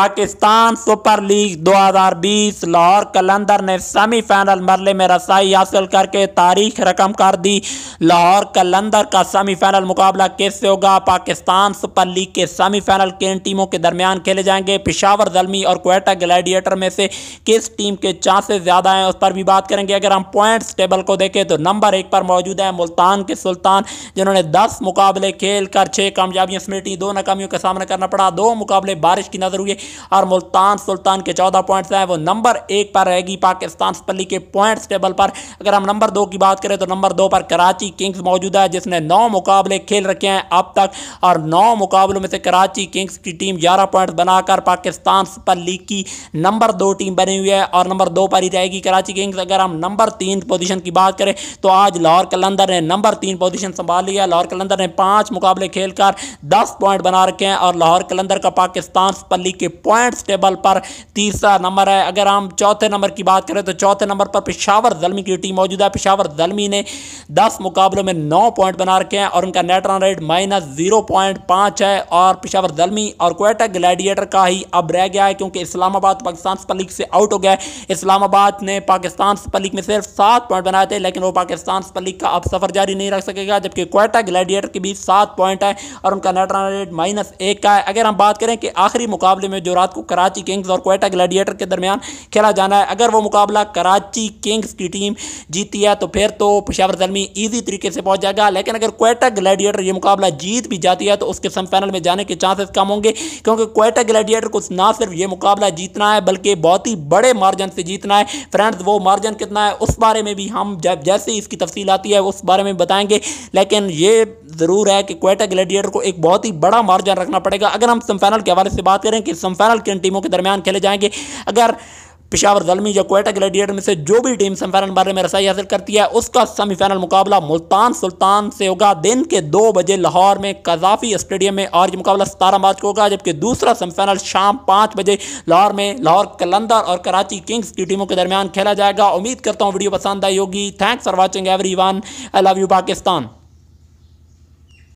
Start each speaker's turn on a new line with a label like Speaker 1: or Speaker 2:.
Speaker 1: Pakistan super league 2020 Lahore Qalandar ने semifinal मरले में रसाई हासिल करके तारीख रकम कर दी लाहौर कलंदर का सेमीफाइनल मुकाबला कैसे होगा पाकिस्तान सुपर लीग के सेमीफाइनल किन टीमों के दरमियान खेले जाएंगे पिशावर जलमी और क्वेटा ग्लैडिएटर में से किस टीम के चांसेस ज़्यादा हैं उस पर भी बात करेंगे अगर हम पॉइंट्स टेबल को देखें तो नंबर एक पर मौजूद है मुल्तान के सुल्तान जिन्होंने दस मुकाबले खेल कर छः कामयाबियों समेटी दो नाकामियों का सामना करना पड़ा दो मुकाबले बारिश की नजर हुए और मुल्तान सुल्तान के चौदह पॉइंट्स हैं वो नंबर एक पर रहेगी पाकिस्तान पल्ली के पॉइंट्स टेबल पर अगर हम नंबर दो की बात करें तो नंबर दो पर कराची किंग्स मौजूद है जिसने नौ मुकाबले खेल रखे हैं अब तक और नौ मुकाबलों में से कराची किंग्स की टीम ग्यारह पॉइंट बनाकर पाकिस्तान सुपर लीग की नंबर दो टीम बनी हुई है और नंबर दो पर ही रहेगी कराची किंग्स अगर हम नंबर तीन पोजीशन की बात करें तो आज लाहौर कलंदर ने नंबर तीन पोजीशन संभाल लिया लाहौर कलंदर ने पाँच मुकाबले खेलकर दस पॉइंट बना रखे हैं और लाहौर कलंदर का पाकिस्तान सुपर लीग के पॉइंट्स टेबल पर तीसरा नंबर है अगर हम चौथे नंबर की बात करें तो चौथे नंबर पर पिशावर जलमी की टीम मौजूद है पिशावर जलमी ने दस मुकाबलों में नौ पॉइंट बना रखे हैं और उनका net run rate minus zero point पाँच है और पिशावर जलमी और कोयटा ग्लैडिएटर का ही अब रह गया है क्योंकि इस्लामाबाद पाकिस्तान सुपर लीग से आउट हो गया है इस्लामाबाद ने पाकिस्तान सुपर लीग में सिर्फ सात पॉइंट बनाए थे लेकिन वो पाकिस्तान सुपर लीग का अब सफर जारी नहीं रख सकेगा जबकि कोयटा ग्लैडिएटर के बीच सात पॉइंट है और उनका नेट रन रेट माइनस एक का है अगर हम बात करें कि आखिरी मुकाबले में में जो रात को कराची किंग्स और कोयटा ग्लैडिएटर के दरमियान खेला जाना है अगर वो मुकाबला कराची किंग्स की टीम जीती है तो फिर तो पेशावर जलमी ईजी तरीके से पहुँच जाएगा लेकिन अगर कोयटा ग्लैडिएटर ये मुकाबला जीत भी जाती है तो उसके सेमीफाइनल में जाने के चांसेस कम होंगे क्योंकि कोयटा ग्लैडिएटर को ना सिर्फ ये मुकाबला जीतना है बल्कि बहुत ही बड़े मार्जन से जीतना है फ्रेंड्स वो मार्जिन कितना है उस बारे में भी हम जैसे जैसे इसकी तफसील आती है उस बारे में बताएंगे लेकिन ये ज़रूर है कि क्वेटा ग्लेडिएटर को एक बहुत ही बड़ा मार्जन रखना पड़ेगा अगर हम सेमीफाइनल के हवाले से बात करें कि सेमीफाइनल किन टीमों के दरमियान खेले जाएंगे अगर पिशावर जलमी या कोयटा ग्लेडिएटर में से जो भी टीम सेमीफाइनल बारे में रसाई हासिल करती है उसका सेमीफाइनल मुकाबला मुल्तान सुल्तान से होगा दिन के दो बजे लाहौर में कजाफी स्टेडियम में और ये मुकाबला सतारह मार्च को होगा जबकि दूसरा सेमीफाइनल शाम पाँच बजे लाहौर में लाहौर कलंदर और कराची किंग्स की टीमों के दरमियान खेला जाएगा उम्मीद करता हूँ वीडियो पसंद आई होगी thanks for watching everyone I love you Pakistan